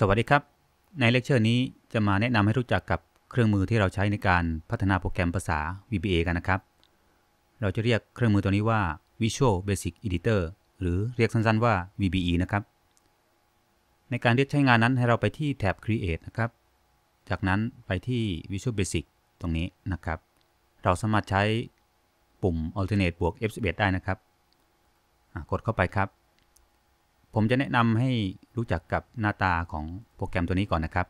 สวัสดีครับ ในเลคเชอร์นี้จะมาแนะนำให้รู้จักกับเครื่องมือที่เราใช้ในการพัฒนาโปรแกรมภาษา VBA กันนะครับ เราจะเรียกเครื่องมือตัวนี้ว่า Visual Basic Editor หรือเรียกสั้นๆว่า VBE นะครับ ในการเรียกใช้งานนั้นให้เราไปที่แท็บ Create นะครับ จากนั้นไปที่ Visual Basic ตรงนี้นะครับ เราสามารถใช้ปุ่ม Alternate บวก F11 ได้นะครับ กดเข้าไปครับผมจะแนะนำให้รู้จักกับหน้าตาของโปรแกรมตัวนี้ก่อนนะครับ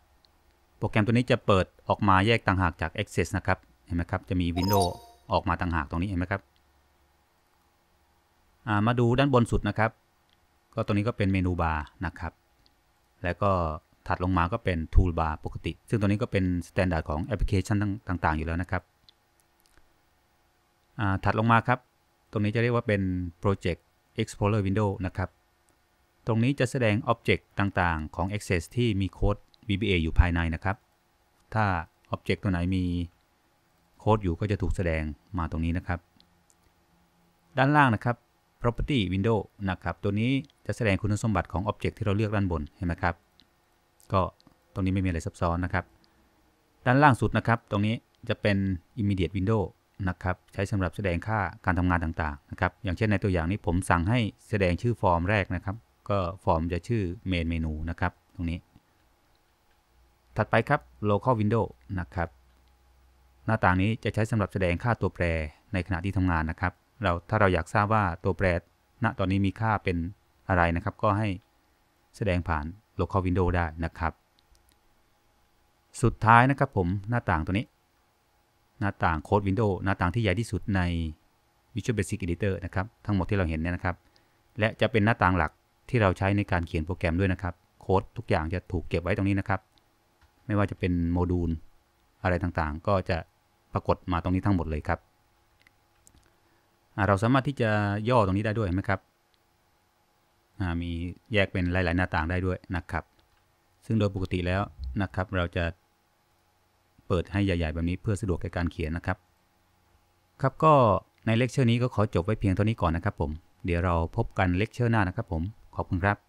โปรแกรมตัวนี้จะเปิดออกมาแยกต่างหากจาก Access นะครับ เห็นไหมครับ จะมี Windows ออกมาต่างหากตรงนี้ เห็นไหมครับ มาดูด้านบนสุดนะครับ ก็ตรงนี้ก็เป็นเมนูบาร์นะครับ แล้วก็ถัดลงมาก็เป็น Toolbar ปกติ ซึ่งตัวนี้ก็เป็นสแตนดาร์ดของแอปพลิเคชันต่าง ๆ อยู่แล้วนะครับ ถัดลงมาครับ ตรงนี้จะเรียกว่าเป็น Project Explorer Window นะครับตรงนี้จะแสดงอ็อบเจกต์ต่าง ๆ ของ Access ที่มีโค้ด VBA อยู่ภายในนะครับ ถ้าอ็อบเจกต์ตัวไหนมีโค้ดอยู่ก็จะถูกแสดงมาตรงนี้นะครับ ด้านล่างนะครับ Property Window นะครับ ตัวนี้จะแสดงคุณสมบัติของออ็บเจกต์ที่เราเลือกด้านบนเห็นไหมครับ ก็ตรงนี้ไม่มีอะไรซับซ้อนนะครับ ด้านล่างสุดนะครับ ตรงนี้จะเป็น Immediate Window นะครับ ใช้สำหรับแสดงค่าการทำงานต่างๆนะครับ อย่างเช่นในตัวอย่างนี้ผมสั่งให้แสดงชื่อฟอร์มแรกนะครับก็ ฟอร์มจะชื่อเมนเมนูนะครับตรงนี้ ถัดไปครับ local window นะครับ หน้าต่างนี้จะใช้สำหรับแสดงค่าตัวแปรในขณะที่ทำงานนะครับ เราถ้าเราอยากทราบว่าตัวแปรณตอนนี้มีค่าเป็นอะไรนะครับ ก็ให้แสดงผ่าน local window ได้นะครับ สุดท้ายนะครับผมหน้าต่างตัวนี้ หน้าต่าง code window หน้าต่างที่ใหญ่ที่สุดใน Visual Basic Editor นะครับ ทั้งหมดที่เราเห็นเนี่ยนะครับ และจะเป็นหน้าต่างหลักที่เราใช้ในการเขียนโปรแกรมด้วยนะครับ โค้ดทุกอย่างจะถูกเก็บไว้ตรงนี้นะครับ ไม่ว่าจะเป็นโมดูลอะไรต่างๆ ก็จะปรากฏมาตรงนี้ทั้งหมดเลยครับ เราสามารถที่จะย่อตรงนี้ได้ด้วยไหมครับ มีแยกเป็นหลาย ๆ หน้าต่างได้ด้วยนะครับ ซึ่งโดยปกติแล้วนะครับ เราจะเปิดให้ใหญ่ ๆ แบบนี้เพื่อสะดวกในการเขียนนะครับ ครับก็ในเลคเชอร์นี้ก็ขอจบไว้เพียงเท่านี้ก่อนนะครับผม เดี๋ยวเราพบกันเลคเชอร์หน้านะครับผมขอบคุณครับ